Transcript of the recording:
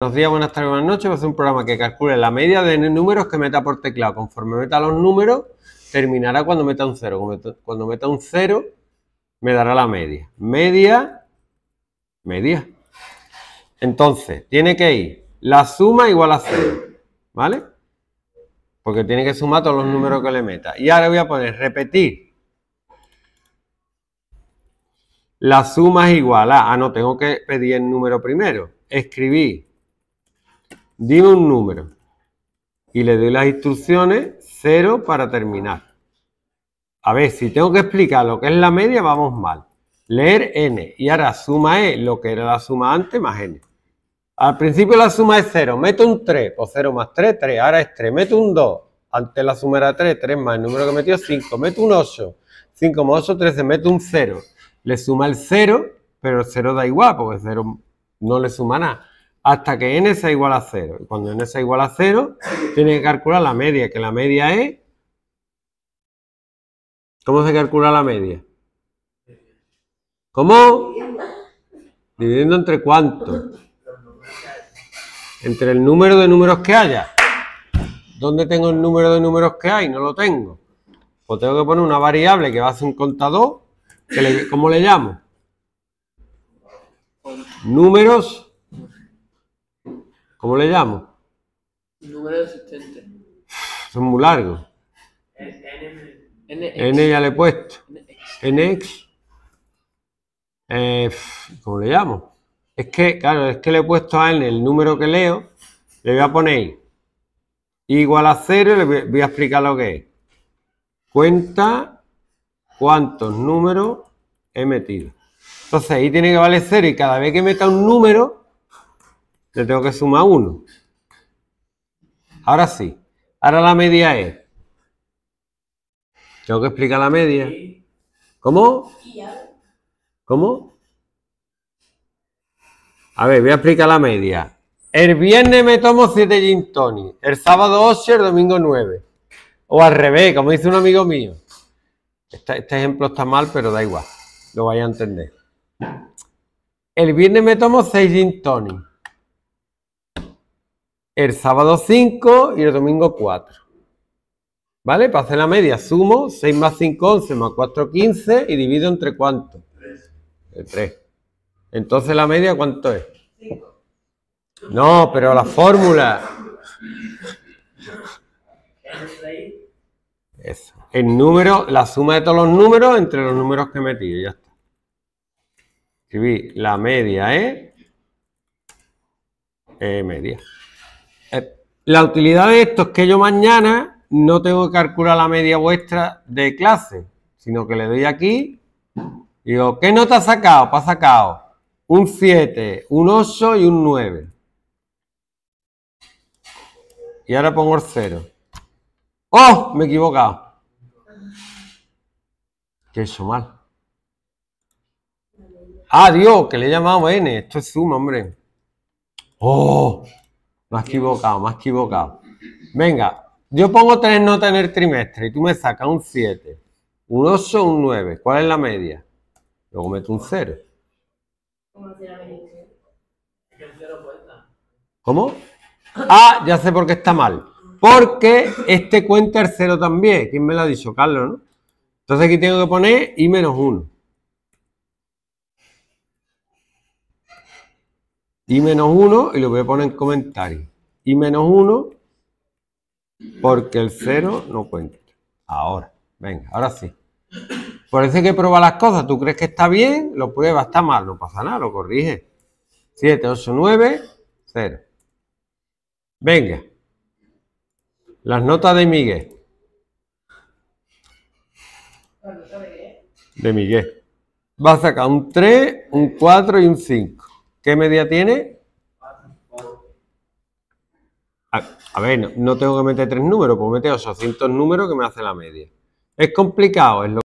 Buenos días, buenas tardes, buenas noches. Va a ser un programa que calcule la media de números que meta por teclado. Conforme meta los números, terminará cuando meta un cero. Cuando meta un cero, me dará la media. Media, media. Entonces, tiene que ir la suma igual a cero, ¿Vale? Porque tiene que sumar todos los números que le meta. Y ahora voy a poner repetir. La suma es igual a... Ah, no, tengo que pedir el número primero. Escribí. Dime un número y le doy las instrucciones 0 para terminar. A ver, si tengo que explicar lo que es la media, vamos mal. Leer n y ahora suma e, lo que era la suma antes, más n. Al principio la suma es 0, meto un 3, o 0 más 3, 3, ahora es 3, meto un 2, antes la suma era 3, 3 más el número que metió 5, meto un 8, 5 más 8, 13, meto un 0, le suma el 0, pero el 0 da igual, porque el 0 no le suma nada hasta que n sea igual a 0. cuando n sea igual a 0, tiene que calcular la media, que la media es... ¿Cómo se calcula la media? ¿Cómo? Dividiendo entre cuánto. Entre el número de números que haya. ¿Dónde tengo el número de números que hay? No lo tengo. O pues tengo que poner una variable que va a ser un contador. le, ¿Cómo le llamo? Números ¿Cómo le llamo? Número de Son muy largos. N, ya le he puesto. NX. Eh, ¿Cómo le llamo? Es que, claro, es que le he puesto a N el número que leo. Le voy a poner igual a cero le voy a explicar lo que es. Cuenta cuántos números he metido. Entonces ahí tiene que valer cero y cada vez que meta un número le tengo que sumar 1. Ahora sí. Ahora la media es. Tengo que explicar la media. ¿Cómo? ¿Cómo? A ver, voy a explicar la media. El viernes me tomo 7 gin tonic, el sábado 8 el domingo 9. O al revés, como dice un amigo mío. Este, este, ejemplo está mal, pero da igual, lo vaya a entender. El viernes me tomo 6 gin tonic, el sábado 5 y el domingo 4. ¿Vale? Para hacer la media, sumo 6 más 5, 11 más 4, 15 y divido entre cuánto? 3. 3. Entonces la media, ¿cuánto es? 5. No, pero la fórmula. Eso. El número, la suma de todos los números entre los números que he metido, ya está. Escribí la media, ¿eh? eh media. Eh, la utilidad de esto es que yo mañana no tengo que calcular la media vuestra de clase, sino que le doy aquí y digo, ¿qué nota ha sacado? Para pues ha sacado un 7, un 8 y un 9. Y ahora pongo el 0. ¡Oh! Me he equivocado. Qué eso mal. ¡Ah, Dios! Que le he llamado N. Esto es suma, hombre. ¡Oh! Me Más pues. equivocado, me más equivocado. Venga, yo pongo tres notas en el trimestre y tú me sacas un 7, un 8, un 9. ¿Cuál es la media? Luego meto un 0. ¿Cómo? Ah, ya sé por qué está mal. Porque este cuenta el 0 también. ¿Quién me lo ha dicho? Carlos, ¿no? Entonces aquí tengo que poner y menos 1. y menos 1 y lo voy a poner en comentario. Y menos 1 porque el 0 no cuenta. Ahora, venga, ahora sí. Parece que prueba las cosas. Tú crees que está bien, lo prueba, está mal, no pasa nada, lo corrige. 7, 8, 9, 0. Venga. Las notas de Miguel. De Miguel. Va a sacar un 3, un 4 y un 5. ¿Qué media tiene? A, ver, no, tengo que meter tres números, puedo meter 800 números que me hace la media. ¿Es complicado? Es lo